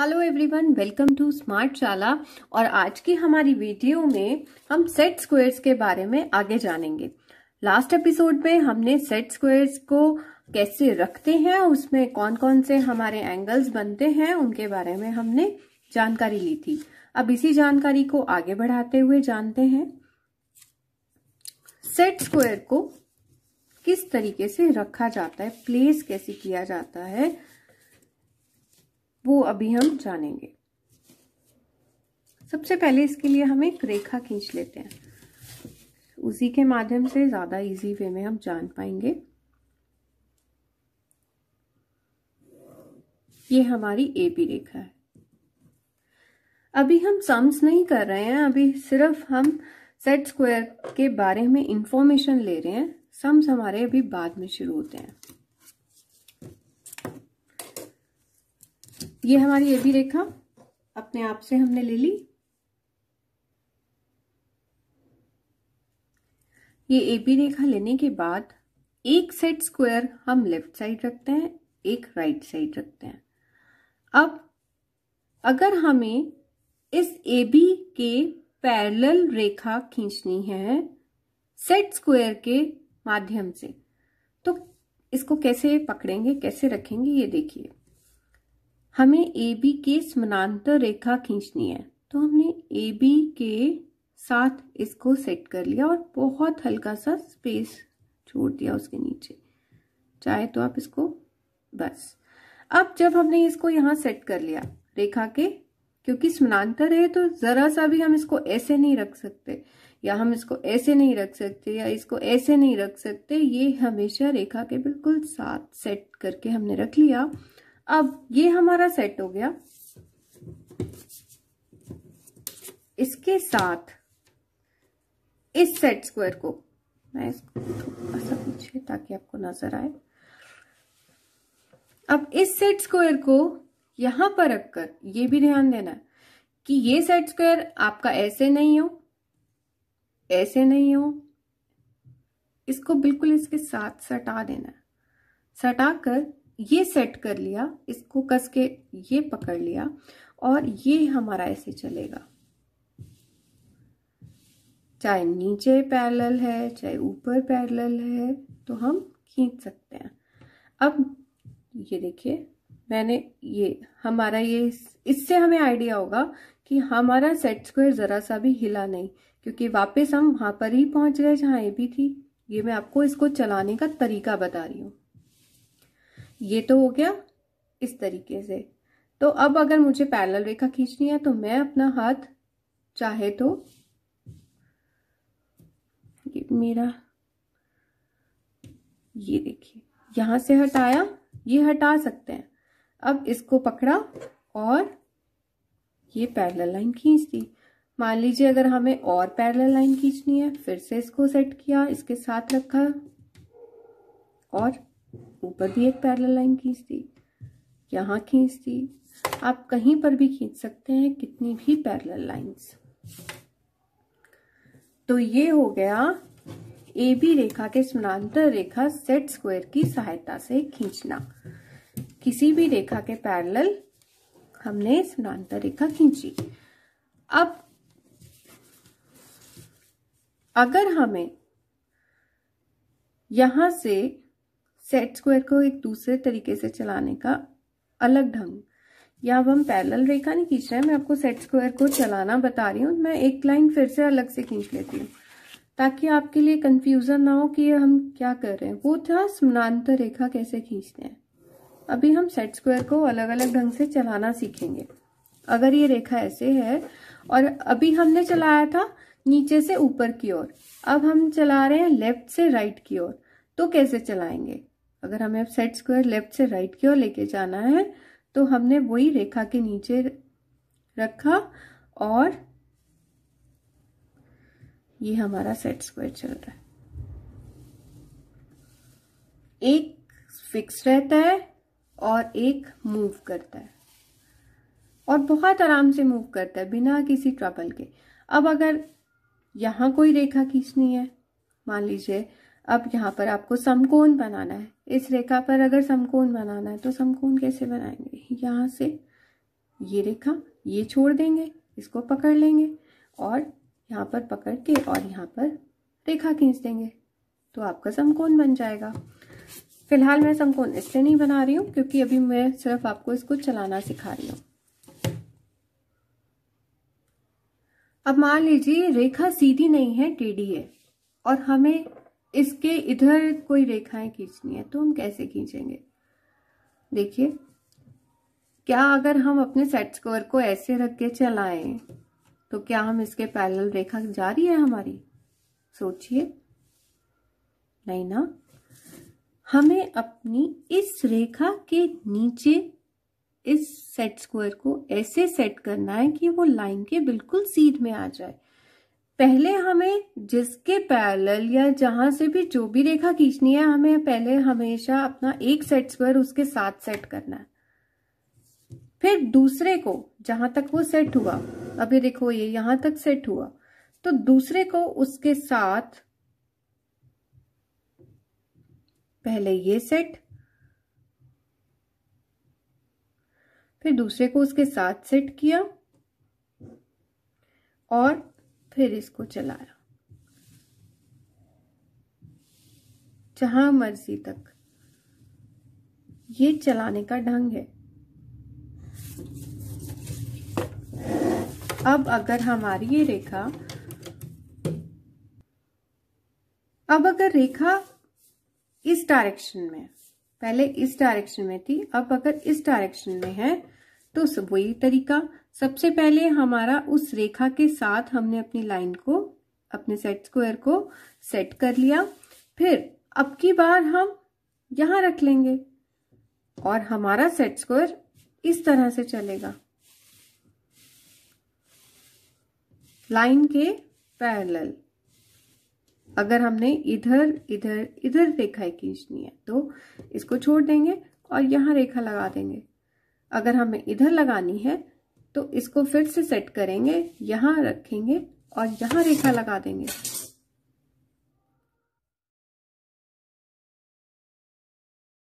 hello everyone welcome to smart Shala और आज की हमारी वीडियो में हम सेट स्क्वायर्स के बारे में आगे जानेंगे लास्ट एपिसोड में हमने सेट स्क्वायर्स को कैसे रखते हैं उसमें कौन कौन से हमारे एंगल्स बनते हैं उनके बारे में हमने जानकारी ली थी अब इसी जानकारी को आगे बढ़ाते हुए जानते हैं सेट स्क्वायर को किस तरीके से रखा जाता है प्लेस कैसे किया जाता है वो अभी हम जानेंगे सबसे पहले इसके लिए हम एक रेखा खींच लेते हैं उसी के माध्यम से ज़्यादा इजी वे में हम जान पाएंगे ये हमारी ए बी रेखा है अभी हम सम्स नहीं कर रहे हैं अभी सिर्फ हम सेट स्क्वायर के बारे में इंफॉर्मेशन ले रहे हैं सम्स हमारे अभी बाद में शुरू होते हैं ये हमारी ये भी रेखा अपने आप से हमने ले ली ये ए बी रेखा लेने के बाद एक सेट स्क्वायर हम लेफ्ट साइड रखते हैं एक राइट right साइड रखते हैं अब अगर हमें इस ए बी के पैरेलल रेखा खींचनी है सेट स्क्वायर के माध्यम से तो इसको कैसे पकड़ेंगे कैसे रखेंगे ये देखिए हमें ए बी के समानांतर रेखा खींचनी है तो हमने ए बी के साथ इसको सेट कर लिया और बहुत हल्का सा स्पेस छोड़ दिया उसके नीचे चाहे तो आप इसको बस अब जब हमने इसको यहाँ सेट कर लिया रेखा के क्योंकि समानांतर है तो जरा सा भी हम इसको ऐसे नहीं रख सकते या हम इसको ऐसे नहीं रख सकते या इसको ऐसे नहीं रख सकते ये हमेशा रेखा के बिल्कुल साथ सेट करके हमने रख लिया अब ये हमारा सेट हो गया इसके साथ इस सेट स्क्वायर को मैं इसको ऐसा पीछे ताकि आपको नजर आए अब इस सेट स्क्वायर को यहां पर रखकर ये भी ध्यान देना कि ये सेट स्क्वायर आपका ऐसे नहीं हो ऐसे नहीं हो इसको बिल्कुल इसके साथ सटा देना सटा कर ये सेट कर लिया इसको कस के ये पकड़ लिया और ये हमारा ऐसे चलेगा चाहे नीचे पैरेलल है चाहे ऊपर पैरेलल है तो हम खींच सकते हैं अब ये देखिए मैंने ये हमारा ये इससे हमें आइडिया होगा कि हमारा सेट स्क्वायर ज़रा सा भी हिला नहीं क्योंकि वापस हम वहां पर ही पहुंच गए जहां ए भी थी ये मैं आपको इसको चलाने का तरीका बता रही हूं ये तो हो गया इस तरीके से तो अब अगर मुझे पैरल रेखा खींचनी है तो मैं अपना हाथ चाहे तो ये मेरा ये देखिए यहां से हटाया ये हटा सकते हैं अब इसको पकड़ा और ये पैरल लाइन खींच दी मान लीजिए अगर हमें और पैरल लाइन खींचनी है फिर से इसको सेट किया इसके साथ रखा और ऊपर भी एक पैरल लाइन खींच दी यहाँ खींच दी आप कहीं पर भी खींच सकते हैं कितनी भी पैरल लाइंस तो ये हो गया ए बी रेखा के समानांतर रेखा सेट स्क्वायर की सहायता से खींचना किसी भी रेखा के पैरेलल हमने समानांतर रेखा खींची अब अगर हमें यहां से सेट स्क्वायर को एक दूसरे तरीके से चलाने का अलग ढंग या अब हम पैरल रेखा नहीं खींच रहे हैं मैं आपको सेट स्क्वायर को चलाना बता रही हूँ मैं एक लाइन फिर से अलग से खींच लेती हूँ ताकि आपके लिए कंफ्यूजन ना हो कि हम क्या कर रहे हैं वो था समानांतर रेखा कैसे खींचते हैं अभी हम सेट स्क्वायर को अलग अलग ढंग से चलाना सीखेंगे अगर ये रेखा ऐसे है और अभी हमने चलाया था नीचे से ऊपर की ओर अब हम चला रहे हैं लेफ्ट से राइट की ओर तो कैसे चलाएंगे अगर हमें सेट स्क्वायर लेफ्ट से राइट की ओर लेके जाना है तो हमने वही रेखा के नीचे रखा और ये हमारा सेट स्क्वायर चल रहा है एक फिक्स रहता है और एक मूव करता है और बहुत आराम से मूव करता है बिना किसी ट्रबल के अब अगर यहां कोई रेखा खींचनी है मान लीजिए अब यहाँ पर आपको समकोण बनाना है इस रेखा पर अगर समकोण बनाना है तो समकोण कैसे बनाएंगे यहाँ से ये रेखा ये छोड़ देंगे इसको पकड़ लेंगे और यहाँ पर पकड़ के और यहाँ पर रेखा खींच देंगे तो आपका समकोण बन जाएगा फिलहाल मैं समकोण इसलिए नहीं बना रही हूँ क्योंकि अभी मैं सिर्फ आपको इसको चलाना सिखा रही हूँ अब मान लीजिए रेखा सीधी नहीं है टेढ़ी है और हमें इसके इधर कोई रेखाएं खींचनी है तो हम कैसे खींचेंगे देखिए क्या अगर हम अपने सेट स्क्वायर को ऐसे रख के चलाएं तो क्या हम इसके पैरेलल रेखा जा रही है हमारी सोचिए नहीं ना हमें अपनी इस रेखा के नीचे इस सेट स्क्वायर को ऐसे सेट करना है कि वो लाइन के बिल्कुल सीध में आ जाए पहले हमें जिसके पैरेलल या जहां से भी जो भी रेखा खींचनी है हमें पहले हमेशा अपना एक सेट स्क्वायर उसके साथ सेट करना है फिर दूसरे को जहां तक वो सेट हुआ अभी देखो ये यहां तक सेट हुआ तो दूसरे को उसके साथ पहले ये सेट फिर दूसरे को उसके साथ सेट किया और फिर इसको चलाया जहां मर्जी तक ये चलाने का ढंग है अब अगर हमारी ये रेखा अब अगर रेखा इस डायरेक्शन में पहले इस डायरेक्शन में थी अब अगर इस डायरेक्शन में है तो सब वही तरीका सबसे पहले हमारा उस रेखा के साथ हमने अपनी लाइन को अपने सेट स्क्वायर को सेट कर लिया फिर अब की बार हम यहां रख लेंगे और हमारा सेट स्क्वायर इस तरह से चलेगा लाइन के पैरेलल अगर हमने इधर इधर इधर रेखाएं खींचनी है तो इसको छोड़ देंगे और यहां रेखा लगा देंगे अगर हमें इधर लगानी है तो इसको फिर से सेट करेंगे यहाँ रखेंगे और यहाँ रेखा लगा देंगे